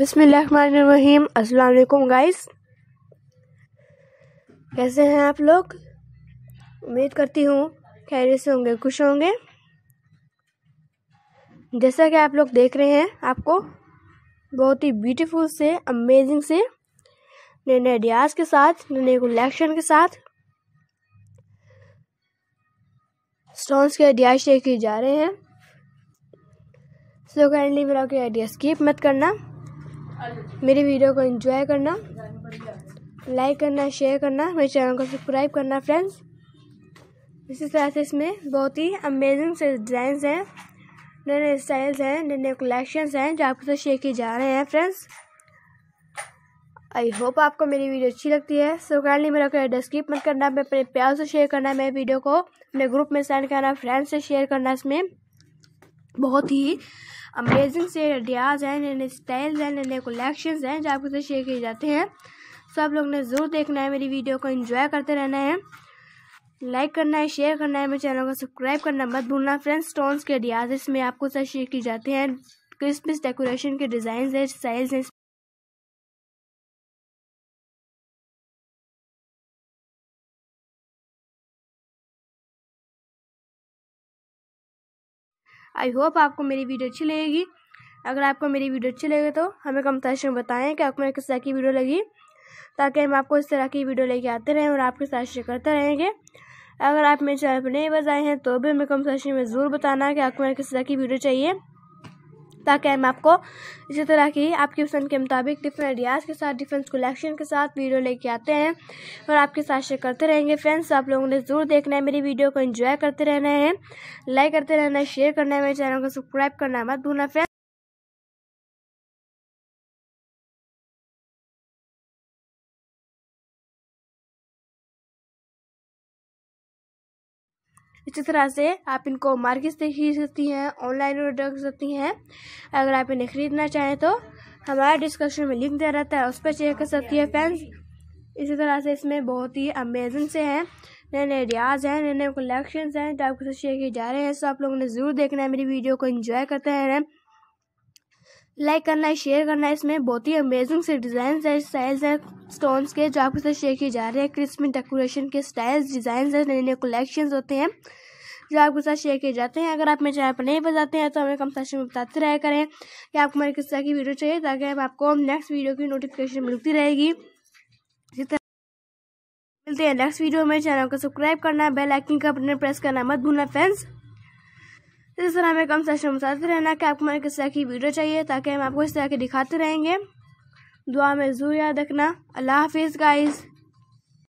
बसमीम अलकुम गाइस कैसे हैं आप लोग उम्मीद करती हूँ खैर से होंगे खुश होंगे जैसा कि आप लोग देख रहे हैं आपको बहुत ही ब्यूटीफुल से अमेजिंग से नए नए आइडियाज़ के साथ नए नए कलेक्शन के साथ स्टोन्स के आइडियाज शेयर किए जा रहे हैं सो काइंडली मेरा कोई आइडिया स्किप मत करना मेरे वीडियो को एंजॉय करना लाइक करना शेयर करना मेरे चैनल को सब्सक्राइब करना फ्रेंड्स इसी तरह से इसमें बहुत ही अमेजिंग से डिज़ाइंस हैं नए नए स्टाइल्स हैं नए नए कलेक्शंस हैं जो आपके साथ शेयर किए जा रहे हैं फ्रेंड्स आई होप आपको मेरी वीडियो अच्छी लगती है सो ली मेरा डिस्क्रिप मत करना मैं अपने प्यार से शेयर करना मेरे वीडियो को अपने ग्रुप में सेंड करना फ्रेंड्स से शेयर करना इसमें बहुत ही अमेजिंग से आइडियाज़ हैं नए नए स्टाइल्स हैं नए नए कलेक्शंस हैं जो आपके साथ शेयर किए जाते हैं सब लोग ने ज़रूर देखना है मेरी वीडियो को इन्जॉय करते रहना है लाइक करना है शेयर करना है मेरे चैनल को सब्सक्राइब करना मत भूलना फ्रेंड्स स्टोन्स के आइडियाज़ इसमें आपको साथ शेयर किए जाते हैं क्रिसमस डेकोरेशन के डिज़ाइन हैं स्टाइल्स हैं आई होप आपको मेरी वीडियो अच्छी लगेगी अगर आपको मेरी वीडियो अच्छी लगे तो हमें कमेंट में बताएं कि आपको मेरे किस तरह की वीडियो लगी ताकि हम आपको इस तरह की वीडियो लेके आते रहें और आपके साथ शेयर करते रहेंगे अगर आप मेरे चैनल पर नहीं बजाए हैं तो भी हमें कमेंट में ज़रूर बताना कि आपको मेरे किस तरह की वीडियो चाहिए ताकि हम आपको इसी तरह की आपकी पसंद के मुताबिक डिफरेंट आइडियाज़ के साथ डिफरेंट कलेक्शन के साथ वीडियो लेके आते हैं और आपके साथ शेयर करते रहेंगे फ्रेंड्स आप लोगों ने ज़रूर देखना है मेरी वीडियो को इन्जॉय करते रहना है लाइक करते रहना है शेयर करना है मेरे चैनल को सब्सक्राइब करना है मत भूलना फ्रेंड्स इसी तरह से आप इनको मार्केट से खरीद सकती हैं ऑनलाइन ऑर्डर कर सकती हैं अगर आप इन्हें ख़रीदना चाहें तो हमारा डिस्क्रिप्शन में लिंक दिया रहता है उस पर चेक कर सकती है फैंस इसी तरह से इसमें बहुत ही अमेजिंग से हैं नए नए रियाज़ हैं नए नए कलेक्शंस हैं जो आपके साथ शेयर किए जा रहे हैं सो आप लोगों ने ज़रूर देखना है मेरी वीडियो को इन्जॉय करते हैं लाइक करना है शेयर करना है इसमें बहुत ही अमेजिंग से डिज़ाइन है स्टाइल्स है स्टोन्स के जो आपके साथ शेयर किए जा रहे हैं क्रिसमस डेकोरेशन के स्टाइल्स डिज़ाइन है नए नए कलेक्शन होते हैं जो आपके साथ शेयर किए जाते हैं अगर आप मेरे चैनल पर नहीं बताते हैं तो हमें कम सेक्शन में बताते रह करें कि आपको मेरे किस तरह की वीडियो चाहिए ताकि हम आपको नेक्स्ट वीडियो की नोटिफिकेशन मिलती रहेगी इसी तरह मिलते हैं नेक्स्ट वीडियो में चैनल को सब्सक्राइब करना बेल आइकन का बटन प्रेस करना मत भूलना फ्रेंड्स इस तरह हमें कम सेशन बताते रहना कि आपको हमारे किस तरह की वीडियो चाहिए ताकि हम आपको इस तरह के दिखाते रहेंगे दुआ में ज़रूर याद रखना अल्लाह हाफिज़ गाइज़